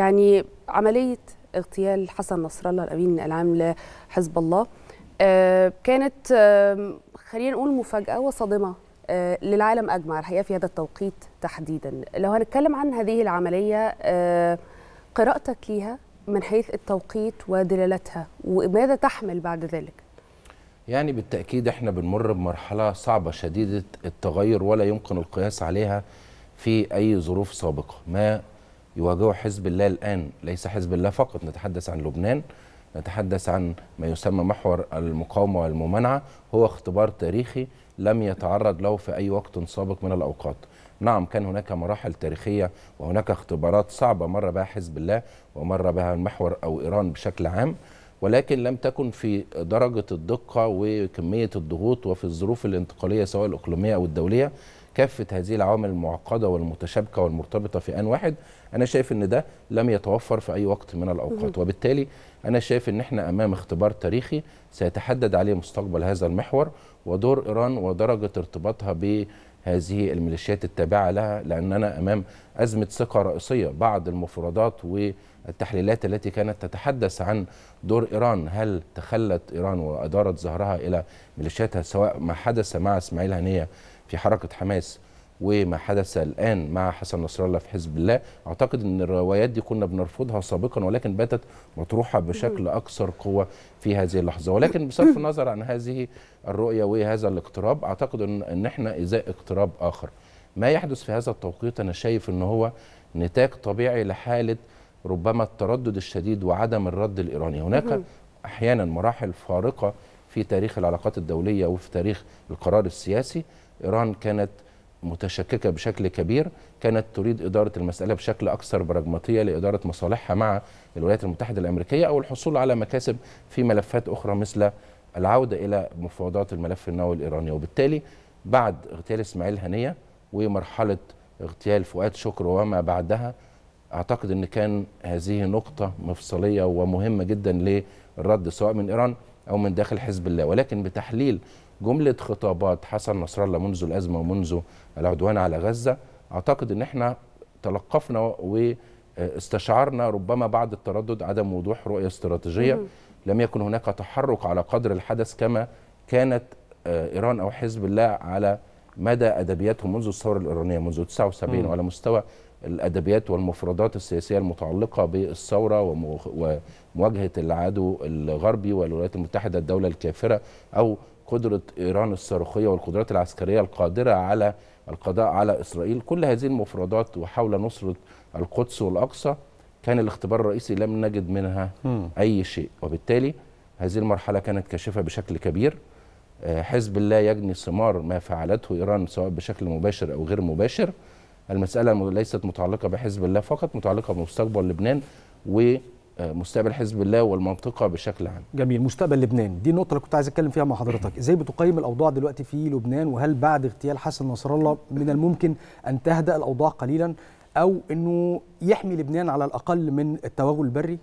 يعني عملية اغتيال حسن نصر الله الأمين العام لحزب الله آه، كانت خلينا نقول مفاجأة وصادمة آه، للعالم أجمع الحقيقة في هذا التوقيت تحديدا لو هنتكلم عن هذه العملية آه، قراءتك ليها من حيث التوقيت ودلالتها وماذا تحمل بعد ذلك؟ يعني بالتأكيد احنا بنمر بمرحلة صعبة شديدة التغير ولا يمكن القياس عليها في أي ظروف سابقة ما يواجهه حزب الله الآن ليس حزب الله فقط نتحدث عن لبنان نتحدث عن ما يسمى محور المقاومة والممانعة هو اختبار تاريخي لم يتعرض له في أي وقت سابق من الأوقات نعم كان هناك مراحل تاريخية وهناك اختبارات صعبة مر بها حزب الله ومر بها المحور أو إيران بشكل عام ولكن لم تكن في درجة الدقة وكمية الضغوط وفي الظروف الانتقالية سواء الإقليمية أو الدولية كافة هذه العوامل المعقدة والمتشابكة والمرتبطة في آن واحد أنا شايف أن ده لم يتوفر في أي وقت من الأوقات وبالتالي أنا شايف أن احنا أمام اختبار تاريخي سيتحدد عليه مستقبل هذا المحور ودور إيران ودرجة ارتباطها ب هذه الميليشيات التابعة لها لأننا أمام أزمة ثقة رئيسية بعض المفردات والتحليلات التي كانت تتحدث عن دور إيران هل تخلت إيران وأدارت ظهرها إلى ميليشياتها سواء ما حدث مع إسماعيل هنية في حركة حماس وما حدث الان مع حسن نصر الله في حزب الله اعتقد ان الروايات دي كنا بنرفضها سابقا ولكن باتت مطروحه بشكل اكثر قوه في هذه اللحظه ولكن بصرف النظر عن هذه الرؤيه وهذا الاقتراب اعتقد ان ان احنا ازاء اقتراب اخر ما يحدث في هذا التوقيت انا شايف ان هو نتاج طبيعي لحاله ربما التردد الشديد وعدم الرد الايراني هناك احيانا مراحل فارقه في تاريخ العلاقات الدوليه وفي تاريخ القرار السياسي ايران كانت متشككة بشكل كبير كانت تريد إدارة المسألة بشكل أكثر براجماتية لإدارة مصالحها مع الولايات المتحدة الأمريكية أو الحصول على مكاسب في ملفات أخرى مثل العودة إلى مفاوضات الملف النووي الإيراني وبالتالي بعد اغتيال إسماعيل هنية ومرحلة اغتيال فؤاد شكر وما بعدها أعتقد أن كان هذه نقطة مفصلية ومهمة جدا للرد سواء من إيران او من داخل حزب الله ولكن بتحليل جمله خطابات حسن نصر الله منذ الازمه ومنذ العدوان على غزه اعتقد ان احنا تلقفنا واستشعرنا ربما بعد التردد عدم وضوح رؤيه استراتيجيه لم يكن هناك تحرك على قدر الحدث كما كانت آه، ايران او حزب الله على مدى ادبياتهم منذ الثوره الايرانيه منذ 79 وعلى مستوى الادبيات والمفردات السياسيه المتعلقه بالثوره ومواجهه العدو الغربي والولايات المتحده الدوله الكافره او قدره ايران الصاروخيه والقدرات العسكريه القادره على القضاء على اسرائيل كل هذه المفردات وحول نصره القدس والاقصى كان الاختبار الرئيسي لم نجد منها اي شيء وبالتالي هذه المرحله كانت كاشفه بشكل كبير آه، حزب الله يجني ثمار ما فعلته ايران سواء بشكل مباشر او غير مباشر المسألة ليست متعلقة بحزب الله فقط متعلقة بمستقبل لبنان و مستقبل حزب الله والمنطقة بشكل عام جميل مستقبل لبنان دي النقطة اللي كنت عايز أتكلم فيها مع حضرتك إزاي بتقيم الأوضاع دلوقتي في لبنان وهل بعد اغتيال حسن نصر الله من الممكن أن تهدأ الأوضاع قليلا أو أنه يحمي لبنان على الأقل من التوغل البري